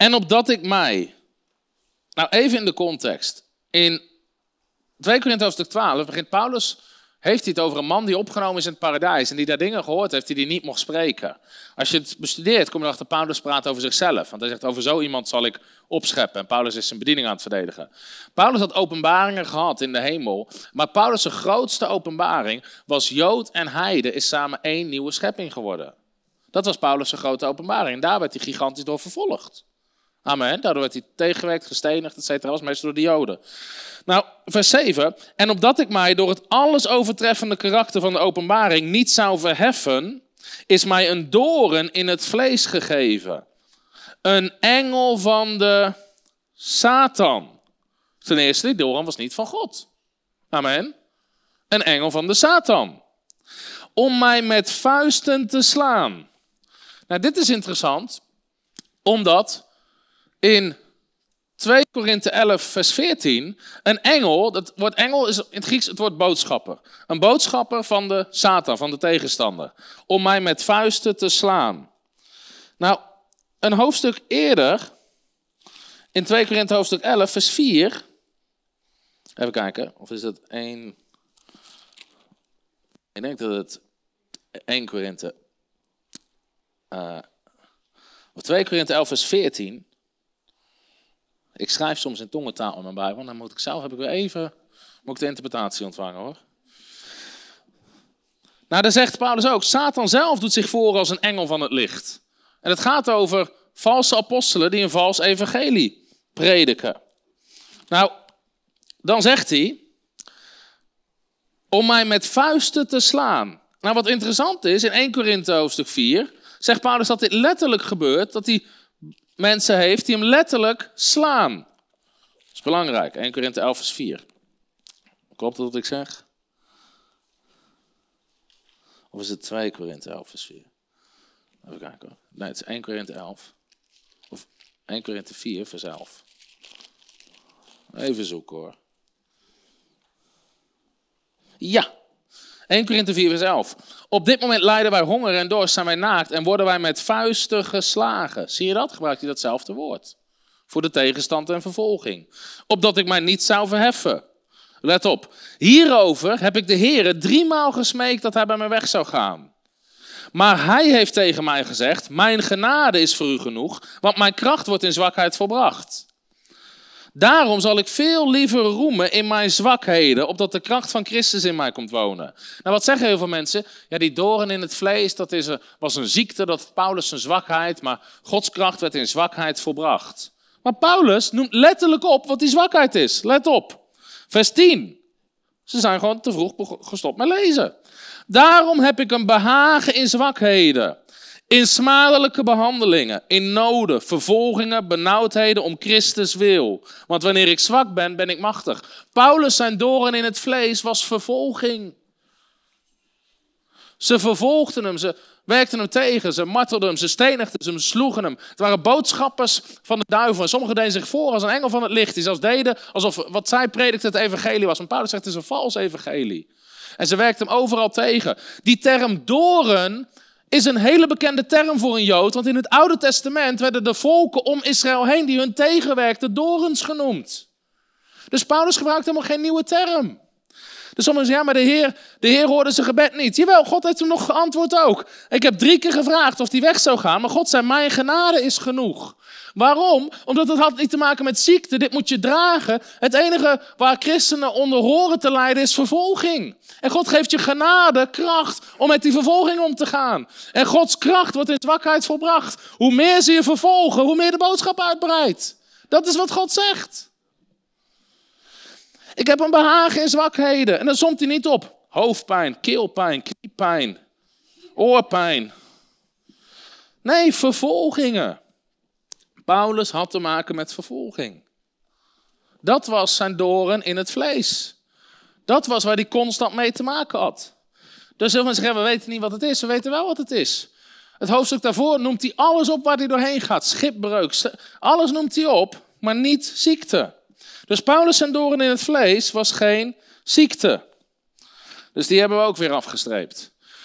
En opdat ik mij. Nou, even in de context. In 2 Korinthe hoofdstuk 12 begint Paulus. Heeft hij het over een man die opgenomen is in het paradijs en die daar dingen gehoord heeft die hij niet mocht spreken? Als je het bestudeert, kom je achter Paulus praat over zichzelf. Want hij zegt: Over zo iemand zal ik opscheppen. En Paulus is zijn bediening aan het verdedigen. Paulus had openbaringen gehad in de hemel. Maar Paulus' grootste openbaring was: Jood en Heide is samen één nieuwe schepping geworden. Dat was Paulus' grote openbaring. En daar werd hij gigantisch door vervolgd. Amen. Daardoor werd hij tegengewerkt, gestenigd, et cetera. Was meestal door de Joden. Nou, vers 7. En opdat ik mij door het alles overtreffende karakter van de openbaring niet zou verheffen, is mij een doren in het vlees gegeven. Een engel van de Satan. Ten eerste, die doren was niet van God. Amen. Een engel van de Satan. Om mij met vuisten te slaan. Nou, dit is interessant, omdat in 2 Korinthe 11, vers 14, een engel, dat woord engel is in het Grieks het woord boodschapper. Een boodschapper van de Satan, van de tegenstander, om mij met vuisten te slaan. Nou, een hoofdstuk eerder, in 2 Korinthe hoofdstuk 11, vers 4, even kijken, of is dat 1, ik denk dat het 1 Korinthe, eh, Of 2 Korinthe 11, vers 14... Ik schrijf soms in tongentaal in mijn Bijbel, dan moet ik zelf heb ik weer even moet ik de interpretatie ontvangen hoor. Nou, dan zegt Paulus ook: Satan zelf doet zich voor als een engel van het licht. En het gaat over valse apostelen die een vals evangelie prediken. Nou, dan zegt hij: Om mij met vuisten te slaan. Nou, wat interessant is, in 1 Korinthe hoofdstuk 4 zegt Paulus dat dit letterlijk gebeurt: dat hij mensen heeft die hem letterlijk slaan. Dat is belangrijk. 1 Korinthe 11 vers 4. Klopt dat wat ik zeg? Of is het 2 Korinthe 11 vers 4? Even kijken hoor. Nee, het is 1 Korinthe 11. Of 1 Korinthe 4 vers 11. Even zoeken hoor. Ja, 1 Korinthe 4, vers 11. Op dit moment lijden wij honger en dorst, zijn wij naakt en worden wij met vuisten geslagen. Zie je dat? Gebruikt hij datzelfde woord. Voor de tegenstand en vervolging. Opdat ik mij niet zou verheffen. Let op. Hierover heb ik de Heeren driemaal gesmeekt dat hij bij mij weg zou gaan. Maar hij heeft tegen mij gezegd: Mijn genade is voor u genoeg, want mijn kracht wordt in zwakheid volbracht. Daarom zal ik veel liever roemen in mijn zwakheden, opdat de kracht van Christus in mij komt wonen. Nou, wat zeggen heel veel mensen? Ja, die doren in het vlees, dat is was een ziekte, dat Paulus een zwakheid, maar Gods kracht werd in zwakheid volbracht. Maar Paulus noemt letterlijk op wat die zwakheid is. Let op. Vers 10. Ze zijn gewoon te vroeg gestopt met lezen. Daarom heb ik een behagen in zwakheden in smadelijke behandelingen, in noden, vervolgingen, benauwdheden om Christus wil. Want wanneer ik zwak ben, ben ik machtig. Paulus zijn doren in het vlees was vervolging. Ze vervolgden hem, ze werkten hem tegen, ze martelden hem, ze stenigden ze hem, sloegen hem. Het waren boodschappers van de duivel. En sommigen deden zich voor als een engel van het licht. Die zelfs deden alsof wat zij predikte het evangelie was. Maar Paulus zegt het is een vals evangelie. En ze werkten hem overal tegen. Die term doren is een hele bekende term voor een Jood, want in het Oude Testament werden de volken om Israël heen die hun tegenwerkten dorens genoemd. Dus Paulus gebruikt helemaal geen nieuwe term. Dus sommigen zeggen, ja, maar de Heer, de Heer hoorde zijn gebed niet. Jawel, God heeft hem nog geantwoord ook. Ik heb drie keer gevraagd of hij weg zou gaan, maar God zei, mijn genade is genoeg. Waarom? Omdat het had niet te maken met ziekte, dit moet je dragen. Het enige waar christenen onder horen te lijden is vervolging. En God geeft je genade, kracht om met die vervolging om te gaan. En Gods kracht wordt in zwakheid volbracht. Hoe meer ze je vervolgen, hoe meer de boodschap uitbreidt. Dat is wat God zegt. Ik heb een behagen in zwakheden. En dan somt hij niet op. Hoofdpijn, keelpijn, kniepijn, oorpijn. Nee, vervolgingen. Paulus had te maken met vervolging. Dat was zijn doren in het vlees. Dat was waar hij constant mee te maken had. Dus heel veel zeggen, we weten niet wat het is. We weten wel wat het is. Het hoofdstuk daarvoor noemt hij alles op waar hij doorheen gaat. Schipbreuk, alles noemt hij op, maar niet ziekte. Dus Paulus en Doren in het vlees was geen ziekte. Dus die hebben we ook weer afgestreept.